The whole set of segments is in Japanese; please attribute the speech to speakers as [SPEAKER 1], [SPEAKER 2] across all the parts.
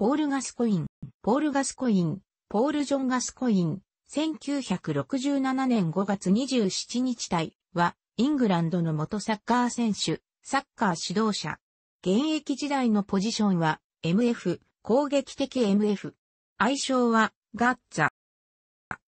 [SPEAKER 1] ポール・ガスコイン、ポール・ガスコイン、ポール・ジョン・ガスコイン、1967年5月27日隊は、イングランドの元サッカー選手、サッカー指導者。現役時代のポジションは、MF、攻撃的 MF。愛称は、ガッツァ。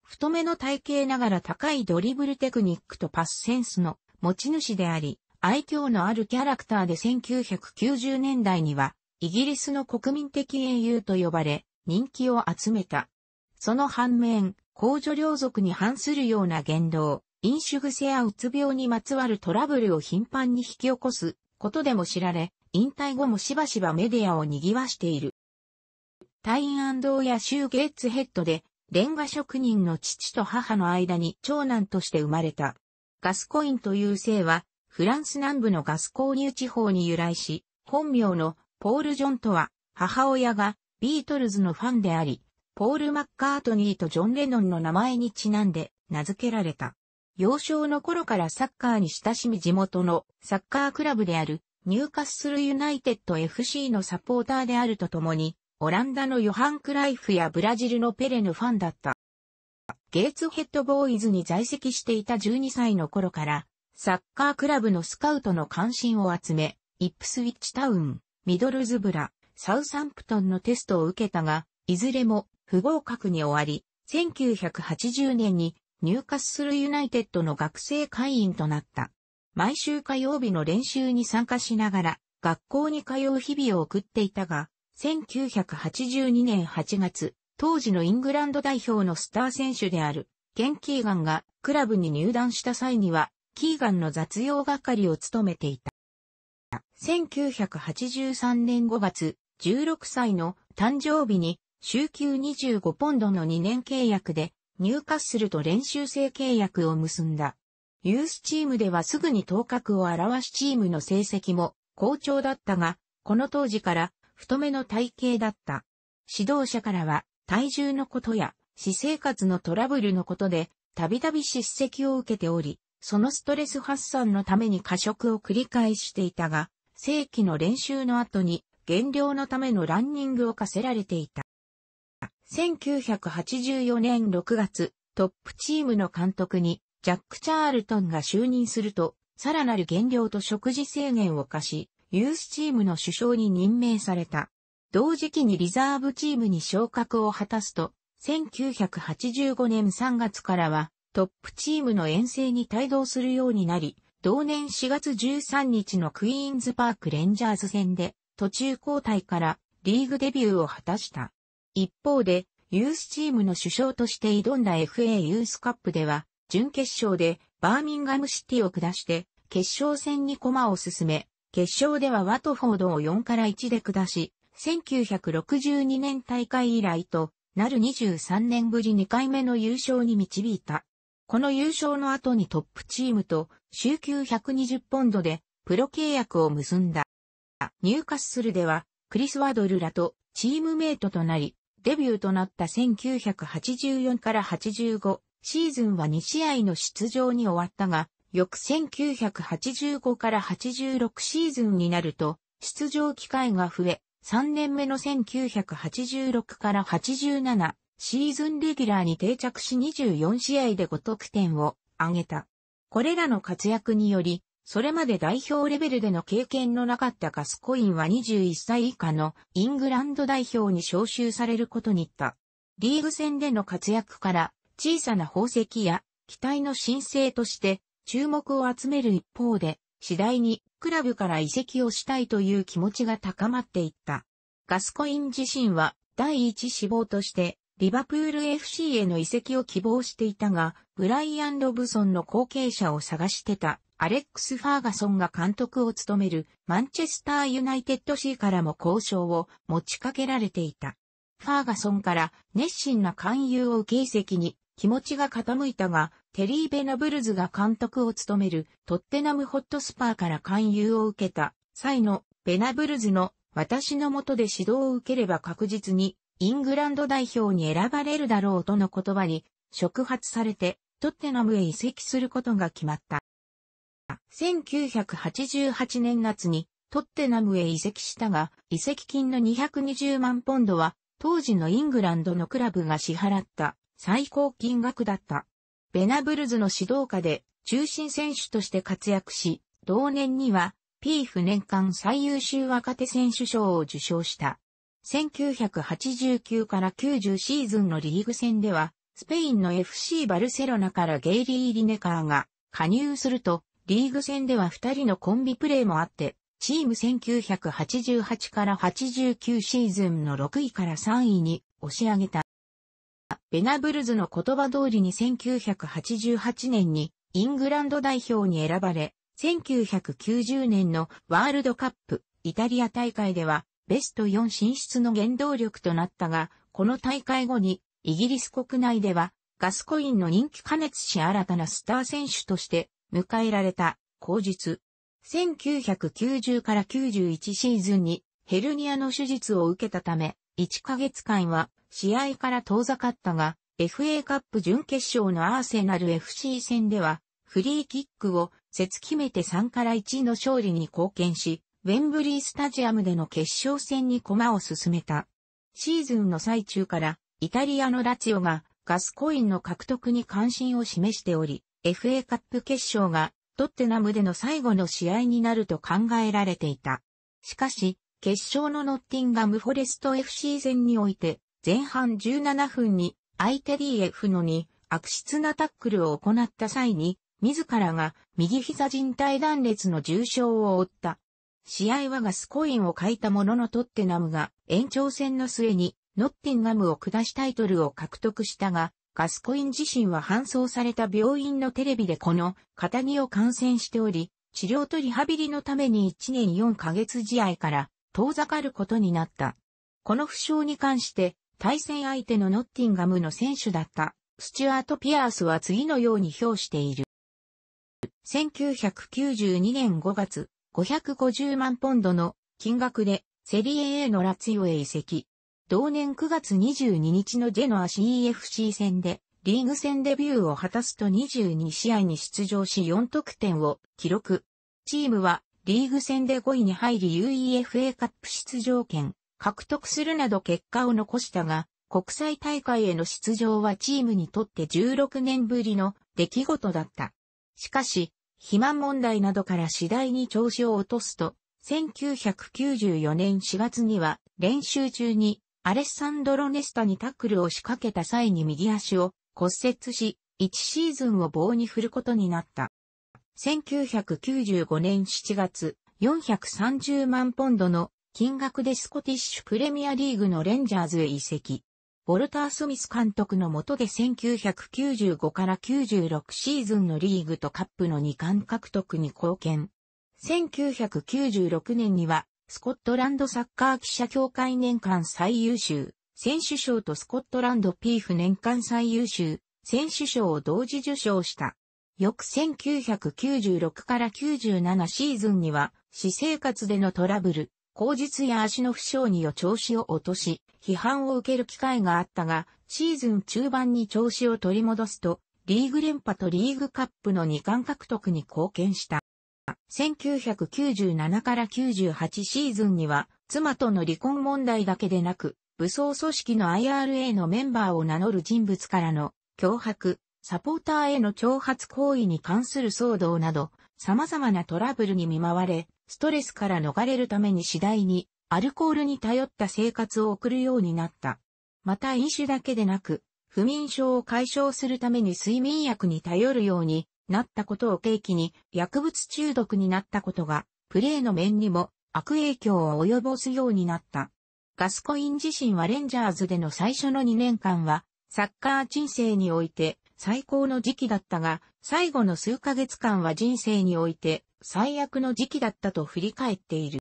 [SPEAKER 1] 太めの体型ながら高いドリブルテクニックとパスセンスの持ち主であり、愛嬌のあるキャラクターで1990年代にはイギリスの国民的英雄と呼ばれ、人気を集めた。その反面、公助領族に反するような言動、飲酒癖やうつ病にまつわるトラブルを頻繁に引き起こすことでも知られ、引退後もしばしばメディアを賑わしている。タイン堂や州ゲッツヘッドで、レンガ職人の父と母の間に長男として生まれた。ガスコインという姓は、フランス南部のガス購入地方に由来し、本名のポール・ジョンとは、母親がビートルズのファンであり、ポール・マッカートニーとジョン・レノンの名前にちなんで名付けられた。幼少の頃からサッカーに親しみ地元のサッカークラブであるニューカッスルユナイテッド FC のサポーターであるとともに、オランダのヨハン・クライフやブラジルのペレのファンだった。ゲイツヘッドボーイズに在籍していた12歳の頃から、サッカークラブのスカウトの関心を集め、イップスウィッチタウン、ミドルズブラ、サウサンプトンのテストを受けたが、いずれも不合格に終わり、1980年に入荷するユナイテッドの学生会員となった。毎週火曜日の練習に参加しながら、学校に通う日々を送っていたが、1982年8月、当時のイングランド代表のスター選手である、ケン・キーガンがクラブに入団した際には、キーガンの雑用係を務めていた。1983年5月、16歳の誕生日に、週休25ポンドの2年契約で、入荷すると練習生契約を結んだ。ユースチームではすぐに頭角を現しチームの成績も好調だったが、この当時から太めの体型だった。指導者からは体重のことや私生活のトラブルのことでたびたび叱責を受けており、そのストレス発散のために過食を繰り返していたが、正規の練習の後に減量のためのランニングを課せられていた。1984年6月、トップチームの監督にジャック・チャールトンが就任すると、さらなる減量と食事制限を課し、ユースチームの首相に任命された。同時期にリザーブチームに昇格を果たすと、1985年3月からはトップチームの遠征に帯同するようになり、同年4月13日のクイーンズパークレンジャーズ戦で途中交代からリーグデビューを果たした。一方で、ユースチームの首相として挑んだ FA ユースカップでは、準決勝でバーミンガムシティを下して、決勝戦に駒を進め、決勝ではワトフォードを4から1で下し、1962年大会以来となる23年ぶり2回目の優勝に導いた。この優勝の後にトップチームと週休120ポンドでプロ契約を結んだ。ニューカッスルではクリス・ワドルらとチームメイトとなり、デビューとなった1984から85シーズンは2試合の出場に終わったが、翌1985から86シーズンになると、出場機会が増え、3年目の1986から87シーズンレギュラーに定着し24試合で5得点を挙げた。これらの活躍により、それまで代表レベルでの経験のなかったガスコインは21歳以下のイングランド代表に招集されることにった。リーグ戦での活躍から小さな宝石や期待の申請として注目を集める一方で、次第にクラブから移籍をしたいという気持ちが高まっていった。ガスコイン自身は第一志望としてリバプール FC への移籍を希望していたが、ブライアン・ロブソンの後継者を探してたアレックス・ファーガソンが監督を務めるマンチェスター・ユナイテッドーからも交渉を持ちかけられていた。ファーガソンから熱心な勧誘を受け跡に気持ちが傾いたが、テリー・ベナブルズが監督を務めるトッテナム・ホットスパーから勧誘を受けた際のベナブルズの私のもとで指導を受ければ確実にイングランド代表に選ばれるだろうとの言葉に触発されてトッテナムへ移籍することが決まった。1988年夏にトッテナムへ移籍したが、移籍金の220万ポンドは当時のイングランドのクラブが支払った最高金額だった。ベナブルズの指導下で中心選手として活躍し、同年にはピーフ年間最優秀若手選手賞を受賞した。1989から90シーズンのリーグ戦では、スペインの FC バルセロナからゲイリー・リネカーが加入すると、リーグ戦では2人のコンビプレーもあって、チーム1988から89シーズンの6位から3位に押し上げた。ベナブルズの言葉通りに1988年にイングランド代表に選ばれ、1990年のワールドカップイタリア大会ではベスト4進出の原動力となったが、この大会後にイギリス国内ではガスコインの人気加熱し新たなスター選手として迎えられた後日。1990から91シーズンにヘルニアの手術を受けたため、1ヶ月間は試合から遠ざかったが、FA カップ準決勝のアーセナル FC 戦では、フリーキックを、節決めて3から1の勝利に貢献し、ウェンブリースタジアムでの決勝戦に駒を進めた。シーズンの最中から、イタリアのラツィオがガスコインの獲得に関心を示しており、FA カップ決勝がトッテナムでの最後の試合になると考えられていた。しかし、決勝のノッティンガムフォレスト FC 戦において、前半17分に相手 DF のに悪質なタックルを行った際に、自らが右膝靭帯断裂の重傷を負った試合はガスコインを書いたもののトッテナムが延長戦の末にノッティンガムを下しタイトルを獲得したが、ガスコイン自身は搬送された病院のテレビでこの肩着を感染しており、治療とリハビリのために1年4ヶ月試合から遠ざかることになった。この負傷に関して対戦相手のノッティンガムの選手だったスチュアート・ピアースは次のように評している。1992年5月、550万ポンドの金額でセリエ A のラツィオへ移籍。同年9月22日のジェノア c f c 戦でリーグ戦デビューを果たすと22試合に出場し4得点を記録。チームはリーグ戦で5位に入り UEFA カップ出場権獲得するなど結果を残したが、国際大会への出場はチームにとって16年ぶりの出来事だった。しかし、肥満問題などから次第に調子を落とすと、1994年4月には練習中にアレッサンドロ・ネスタにタックルを仕掛けた際に右足を骨折し、1シーズンを棒に振ることになった。1995年7月、430万ポンドの金額でスコティッシュプレミアリーグのレンジャーズへ移籍。ウォルター・スミス監督の下で1995から96シーズンのリーグとカップの2冠獲得に貢献。1996年には、スコットランドサッカー記者協会年間最優秀、選手賞とスコットランドピーフ年間最優秀、選手賞を同時受賞した。翌1996から97シーズンには、私生活でのトラブル、口実や足の負傷によ調子を落とし、批判を受ける機会があったが、シーズン中盤に調子を取り戻すと、リーグ連覇とリーグカップの2冠獲得に貢献した。1997から98シーズンには、妻との離婚問題だけでなく、武装組織の IRA のメンバーを名乗る人物からの脅迫、サポーターへの挑発行為に関する騒動など、様々なトラブルに見舞われ、ストレスから逃れるために次第にアルコールに頼った生活を送るようになった。また飲酒だけでなく、不眠症を解消するために睡眠薬に頼るようになったことを契機に薬物中毒になったことが、プレーの面にも悪影響を及ぼすようになった。ガスコイン自身はレンジャーズでの最初の2年間は、サッカー人生において最高の時期だったが、最後の数ヶ月間は人生において最悪の時期だったと振り返っている。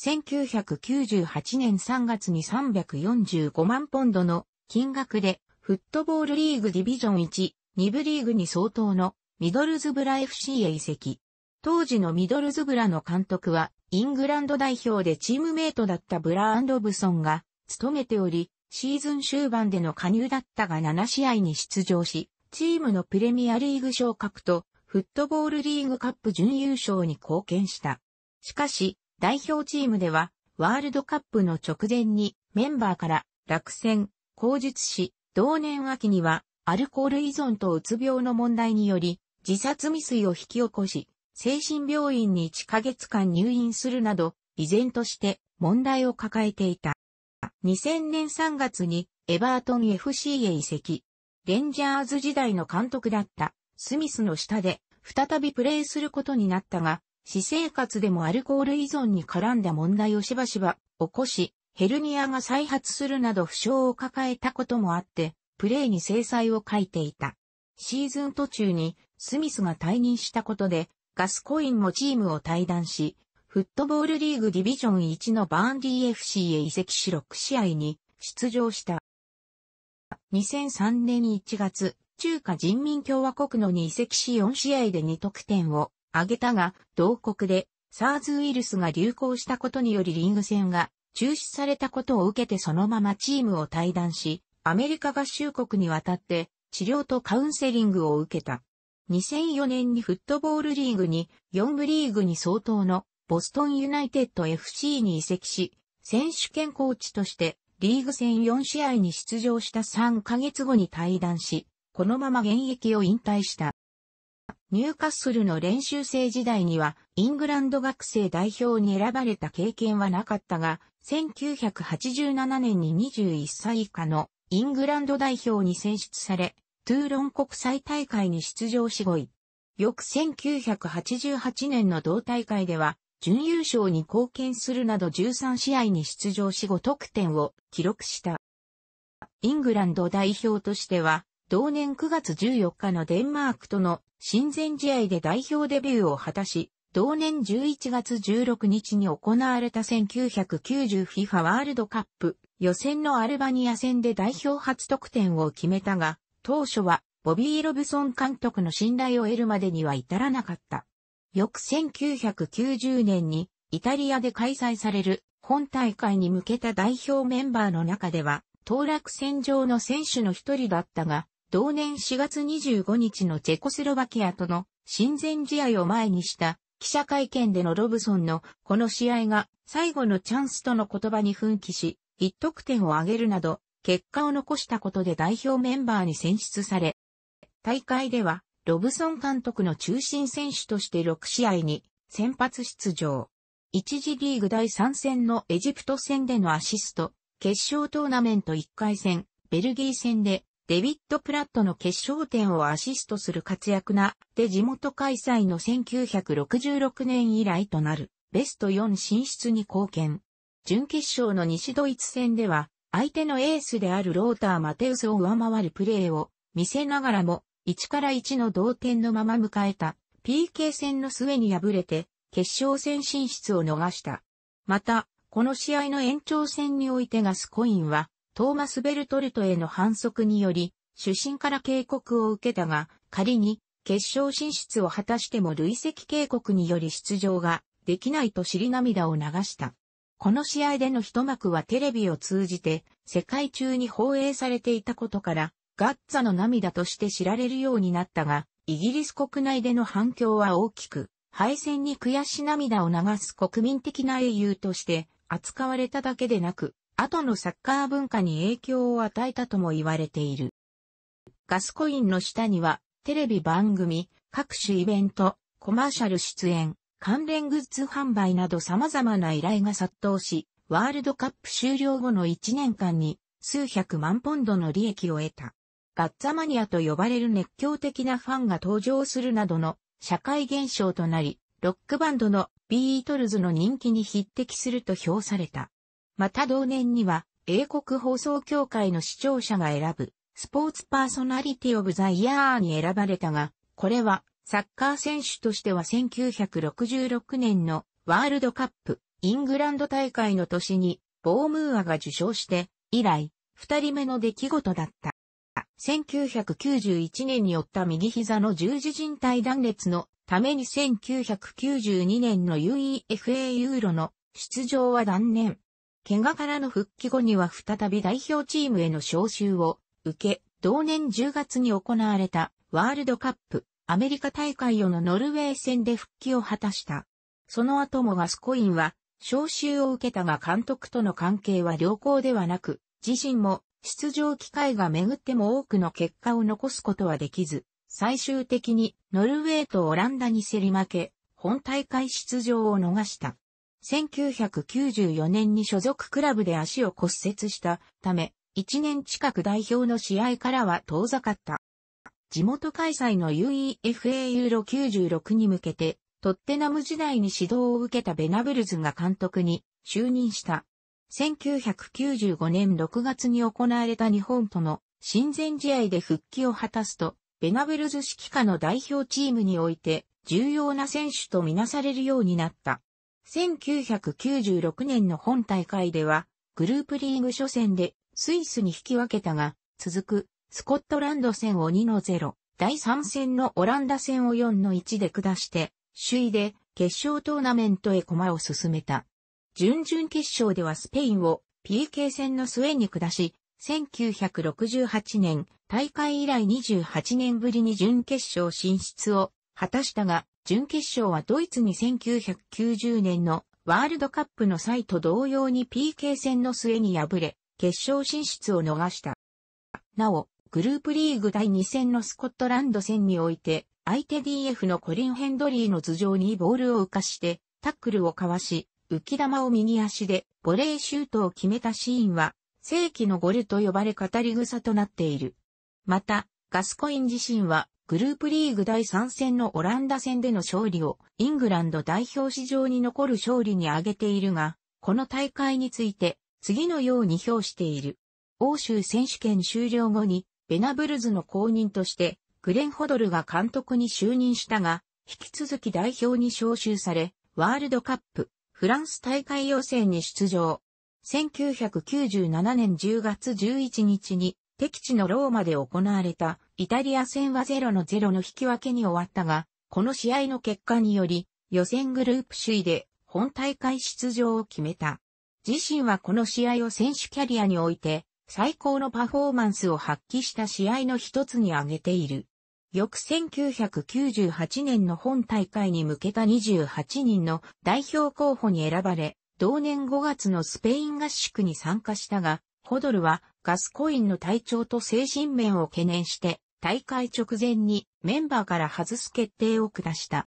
[SPEAKER 1] 1998年3月に345万ポンドの金額でフットボールリーグディビジョン1、2部リーグに相当のミドルズブラ FC へ移籍。当時のミドルズブラの監督はイングランド代表でチームメイトだったブラーンブソンが務めており、シーズン終盤での加入だったが7試合に出場し、チームのプレミアリーグ昇格とフットボールリーグカップ準優勝に貢献した。しかし、代表チームでは、ワールドカップの直前にメンバーから落選、口述し、同年秋にはアルコール依存とうつ病の問題により、自殺未遂を引き起こし、精神病院に1ヶ月間入院するなど、依然として問題を抱えていた。2000年3月にエバートン FC へ移籍。レンジャーズ時代の監督だったスミスの下で再びプレーすることになったが、私生活でもアルコール依存に絡んだ問題をしばしば起こし、ヘルニアが再発するなど負傷を抱えたこともあって、プレーに制裁を書いていた。シーズン途中にスミスが退任したことで、ガスコインもチームを退団し、フットボールリーグディビジョン1のバーンディ FC へ移籍し6試合に出場した。2003年1月、中華人民共和国のに移籍し4試合で2得点を挙げたが、同国で SARS ウイルスが流行したことによりリーグ戦が中止されたことを受けてそのままチームを退団し、アメリカ合衆国に渡って治療とカウンセリングを受けた。2004年にフットボールリーグに4部リーグに相当のボストンユナイテッド FC に移籍し、選手権コーチとしてリーグ戦4試合に出場した3ヶ月後に退団し、このまま現役を引退した。ニューカッスルの練習生時代には、イングランド学生代表に選ばれた経験はなかったが、1987年に21歳以下のイングランド代表に選出され、トゥーロン国際大会に出場し5位。翌1988年の同大会では、準優勝に貢献するなど13試合に出場し5得点を記録した。イングランド代表としては、同年9月14日のデンマークとの親善試合で代表デビューを果たし、同年11月16日に行われた 1990FIFA ワールドカップ予選のアルバニア戦で代表初得点を決めたが、当初はボビー・ロブソン監督の信頼を得るまでには至らなかった。翌1990年にイタリアで開催される本大会に向けた代表メンバーの中では、当落戦場の選手の一人だったが、同年4月25日のチェコスロバキアとの親善試合を前にした記者会見でのロブソンのこの試合が最後のチャンスとの言葉に奮起し、一得点を挙げるなど、結果を残したことで代表メンバーに選出され、大会ではロブソン監督の中心選手として6試合に先発出場。一次リーグ第3戦のエジプト戦でのアシスト、決勝トーナメント1回戦、ベルギー戦でデビッド・プラットの決勝点をアシストする活躍な、で地元開催の1966年以来となる、ベスト4進出に貢献。準決勝の西ドイツ戦では、相手のエースであるローター・マテウスを上回るプレーを見せながらも、1から1の同点のまま迎えた PK 戦の末に敗れて、決勝戦進出を逃した。また、この試合の延長戦においてガスコインは、トーマス・ベルトルトへの反則により、主審から警告を受けたが、仮に決勝進出を果たしても累積警告により出場ができないと知り涙を流した。この試合での一幕はテレビを通じて世界中に放映されていたことからガッツァの涙として知られるようになったが、イギリス国内での反響は大きく、敗戦に悔し涙を流す国民的な英雄として扱われただけでなく、後のサッカー文化に影響を与えたとも言われている。ガスコインの下には、テレビ番組、各種イベント、コマーシャル出演、関連グッズ販売など様々な依頼が殺到し、ワールドカップ終了後の1年間に数百万ポンドの利益を得た。ガッツァマニアと呼ばれる熱狂的なファンが登場するなどの社会現象となり、ロックバンドのビートルズの人気に匹敵すると評された。また同年には、英国放送協会の視聴者が選ぶ、スポーツパーソナリティオブザイヤーに選ばれたが、これは、サッカー選手としては1966年のワールドカップ、イングランド大会の年に、ボームーアが受賞して、以来、二人目の出来事だった。1991年に負った右膝の十字靭帯断裂のために1992年の UEFA ユーロの出場は断念。怪我からの復帰後には再び代表チームへの招集を受け、同年10月に行われたワールドカップアメリカ大会をのノルウェー戦で復帰を果たした。その後もガスコインは招集を受けたが監督との関係は良好ではなく、自身も出場機会が巡っても多くの結果を残すことはできず、最終的にノルウェーとオランダに競り負け、本大会出場を逃した。1994年に所属クラブで足を骨折したため、1年近く代表の試合からは遠ざかった。地元開催の UEFA ユーロ96に向けて、トッテナム時代に指導を受けたベナブルズが監督に就任した。1995年6月に行われた日本との親善試合で復帰を果たすと、ベナブルズ指揮下の代表チームにおいて重要な選手とみなされるようになった。1996年の本大会では、グループリーグ初戦でスイスに引き分けたが、続くスコットランド戦を2の0、第3戦のオランダ戦を4の1で下して、首位で決勝トーナメントへ駒を進めた。準々決勝ではスペインを PK 戦の末に下し、1968年大会以来28年ぶりに準決勝進出を果たしたが、準決勝はドイツに1990年のワールドカップの際と同様に PK 戦の末に敗れ、決勝進出を逃した。なお、グループリーグ第2戦のスコットランド戦において、相手 DF のコリン・ヘンドリーの頭上にボールを浮かして、タックルをかわし、浮き玉を右足で、ボレーシュートを決めたシーンは、世紀のゴルと呼ばれ語り草となっている。また、ガスコイン自身は、グループリーグ第3戦のオランダ戦での勝利をイングランド代表史上に残る勝利に挙げているが、この大会について次のように評している。欧州選手権終了後にベナブルズの公認としてグレンホドルが監督に就任したが、引き続き代表に招集され、ワールドカップ、フランス大会予選に出場。1997年10月11日に敵地のローマで行われたイタリア戦は0の0の引き分けに終わったが、この試合の結果により、予選グループ首位で本大会出場を決めた。自身はこの試合を選手キャリアにおいて、最高のパフォーマンスを発揮した試合の一つに挙げている。翌1998年の本大会に向けた28人の代表候補に選ばれ、同年5月のスペイン合宿に参加したが、ホドルはガスコインの体調と精神面を懸念して大会直前にメンバーから外す決定を下した。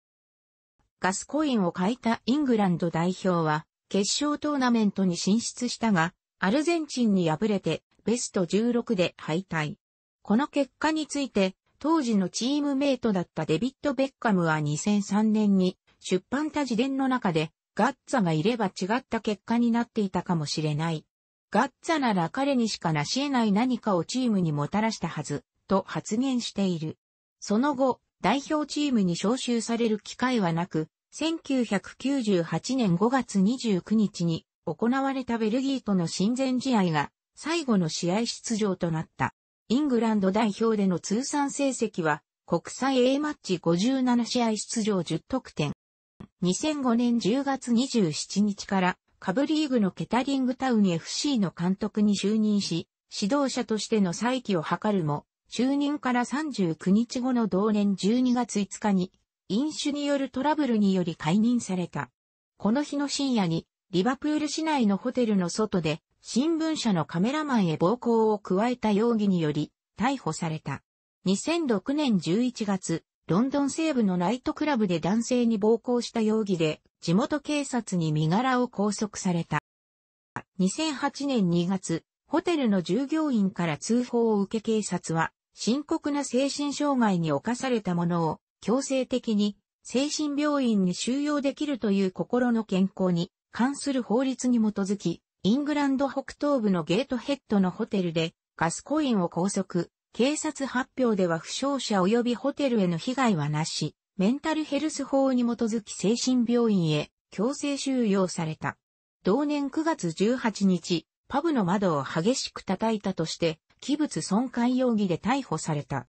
[SPEAKER 1] ガスコインを欠いたイングランド代表は、決勝トーナメントに進出したが、アルゼンチンに敗れてベスト16で敗退。この結果について、当時のチームメイトだったデビッド・ベッカムは2003年に出版た自伝の中で、ガッツァがいれば違った結果になっていたかもしれない。ガッツァなら彼にしか成し得ない何かをチームにもたらしたはず。と発言している。その後、代表チームに招集される機会はなく、1998年5月29日に行われたベルギーとの親善試合が最後の試合出場となった。イングランド代表での通算成績は国際 A マッチ57試合出場10得点。2005年10月27日からカブリーグのケタリングタウン FC の監督に就任し、指導者としての再起を図るも、就任から39日後の同年12月5日に、飲酒によるトラブルにより解任された。この日の深夜に、リバプール市内のホテルの外で、新聞社のカメラマンへ暴行を加えた容疑により、逮捕された。2006年11月、ロンドン西部のナイトクラブで男性に暴行した容疑で、地元警察に身柄を拘束された。2008年2月、ホテルの従業員から通報を受け警察は、深刻な精神障害に侵された者を強制的に精神病院に収容できるという心の健康に関する法律に基づき、イングランド北東部のゲートヘッドのホテルでガスコインを拘束、警察発表では負傷者及びホテルへの被害はなし、メンタルヘルス法に基づき精神病院へ強制収容された。同年9月18日、パブの窓を激しく叩いたとして、器物損壊容疑で逮捕された。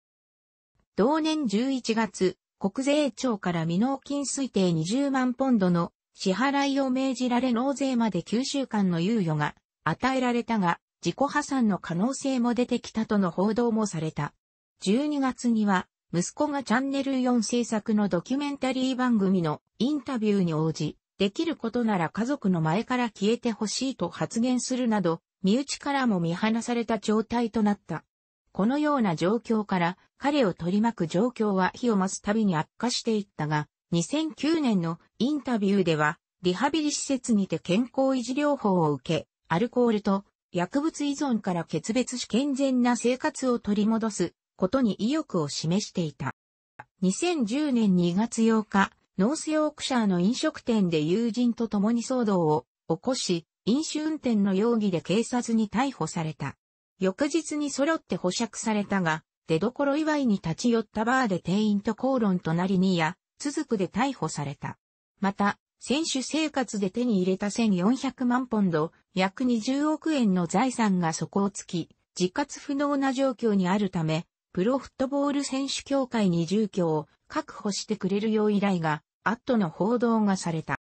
[SPEAKER 1] 同年11月、国税庁から未納金推定20万ポンドの支払いを命じられ納税まで9週間の猶予が与えられたが、自己破産の可能性も出てきたとの報道もされた。12月には、息子がチャンネル4制作のドキュメンタリー番組のインタビューに応じ、できることなら家族の前から消えてほしいと発言するなど、身内からも見放された状態となった。このような状況から彼を取り巻く状況は日を増すたびに悪化していったが、2009年のインタビューでは、リハビリ施設にて健康維持療法を受け、アルコールと薬物依存から決別し健全な生活を取り戻すことに意欲を示していた。2010年2月8日、ノースヨークシャーの飲食店で友人と共に騒動を起こし、飲酒運転の容疑で警察に逮捕された。翌日に揃って保釈されたが、出所祝いに立ち寄ったバーで店員と口論となりにや、続くで逮捕された。また、選手生活で手に入れた1400万ポンド、約20億円の財産が底をつき、自活不能な状況にあるため、プロフットボール選手協会に住居を確保してくれるよう依頼が、あっとの報道がされた。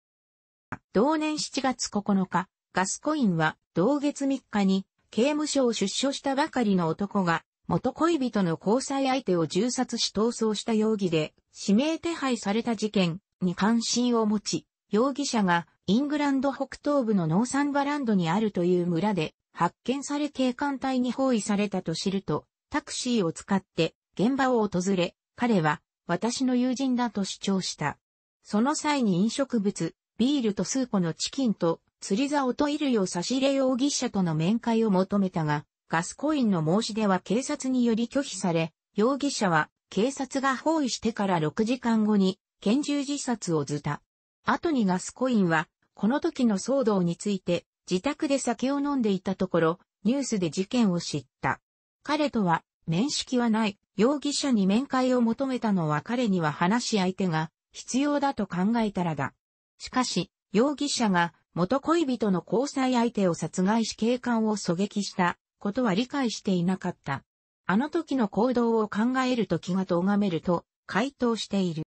[SPEAKER 1] 同年7月9日、ガスコインは同月3日に刑務所を出所したばかりの男が元恋人の交際相手を銃殺し逃走した容疑で指名手配された事件に関心を持ち、容疑者がイングランド北東部のノーサンバランドにあるという村で発見され警官隊に包囲されたと知ると、タクシーを使って現場を訪れ、彼は私の友人だと主張した。その際に飲食物、ビールと数個のチキンと釣り竿と衣類を差し入れ容疑者との面会を求めたが、ガスコインの申し出は警察により拒否され、容疑者は警察が包囲してから6時間後に拳銃自殺を図た。後にガスコインは、この時の騒動について、自宅で酒を飲んでいたところ、ニュースで事件を知った。彼とは、面識はない、容疑者に面会を求めたのは彼には話し相手が必要だと考えたらだ。しかし、容疑者が元恋人の交際相手を殺害し警官を狙撃したことは理解していなかった。あの時の行動を考えると気が咎めると回答している。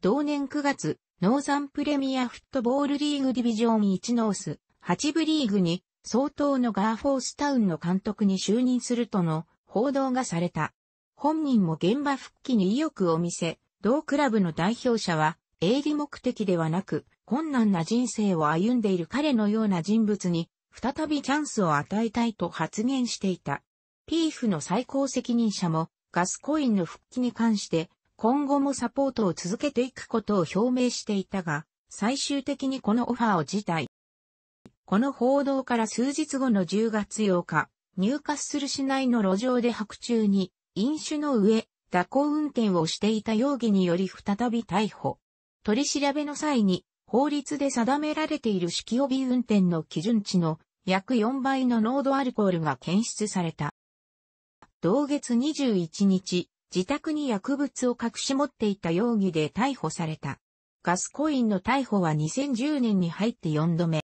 [SPEAKER 1] 同年9月、ノーザンプレミアフットボールリーグディビジョン1ノース8部リーグに相当のガーフォースタウンの監督に就任するとの報道がされた。本人も現場復帰に意欲を見せ、同クラブの代表者は営利目的ではなく、困難な人生を歩んでいる彼のような人物に、再びチャンスを与えたいと発言していた。ピーフの最高責任者も、ガスコインの復帰に関して、今後もサポートを続けていくことを表明していたが、最終的にこのオファーを辞退。この報道から数日後の10月8日、入荷する市内の路上で白昼に、飲酒の上、蛇行運転をしていた容疑により再び逮捕。取り調べの際に、法律で定められている酒気帯び運転の基準値の約4倍の濃度アルコールが検出された。同月21日、自宅に薬物を隠し持っていた容疑で逮捕された。ガスコインの逮捕は2010年に入って4度目。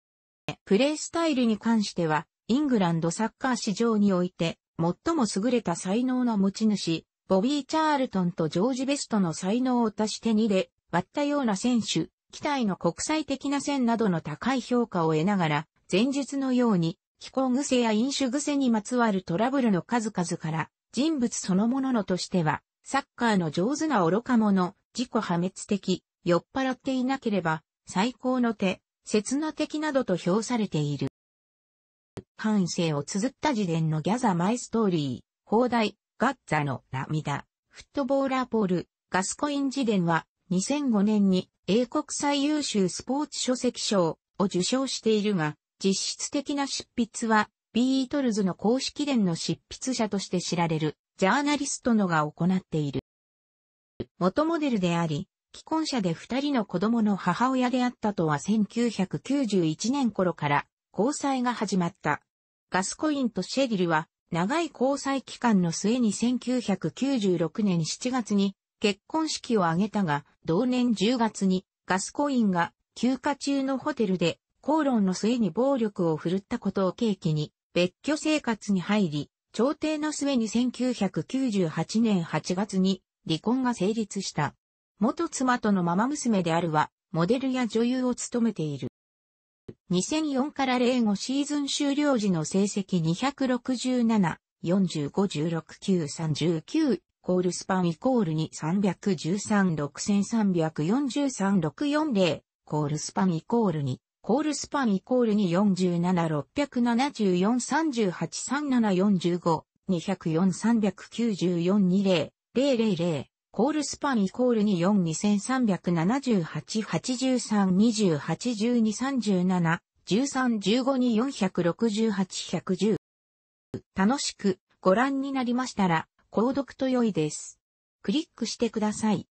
[SPEAKER 1] プレースタイルに関しては、イングランドサッカー史上において、最も優れた才能の持ち主、ボビー・チャールトンとジョージ・ベストの才能を足して2で、割ったような選手、機体の国際的な線などの高い評価を得ながら、前述のように、気候癖や飲酒癖にまつわるトラブルの数々から、人物そのもののとしては、サッカーの上手な愚か者、自己破滅的、酔っ払っていなければ、最高の手、刹那的などと評されている。半生を綴った自伝のギャザマイストーリー、放題、ガッザの涙、フットボーラーポール、ガスコイン自伝は、2005年に英国最優秀スポーツ書籍賞を受賞しているが、実質的な執筆はビートルズの公式伝の執筆者として知られるジャーナリストのが行っている。元モデルであり、既婚者で二人の子供の母親であったとは1991年頃から交際が始まった。ガスコインとシェリルは長い交際期間の末に1996年7月に結婚式を挙げたが、同年10月にガスコインが休暇中のホテルで口論の末に暴力を振るったことを契機に別居生活に入り、調停の末に1998年8月に離婚が成立した。元妻とのママ娘であるは、モデルや女優を務めている。2004から05シーズン終了時の成績267、45、16、9、39、コールスパンイコール2 313 6343 640コールスパンイコール2コールスパンイコール2 47 674 38 37 45 204-394-20 000コールスパンイコール2 4 2 3 7 8 8 3 2 8 1 2 3 3 7 1 3 1 5 2 4 6 8 1 1 0楽しくご覧になりましたら購読と良いです。クリックしてください。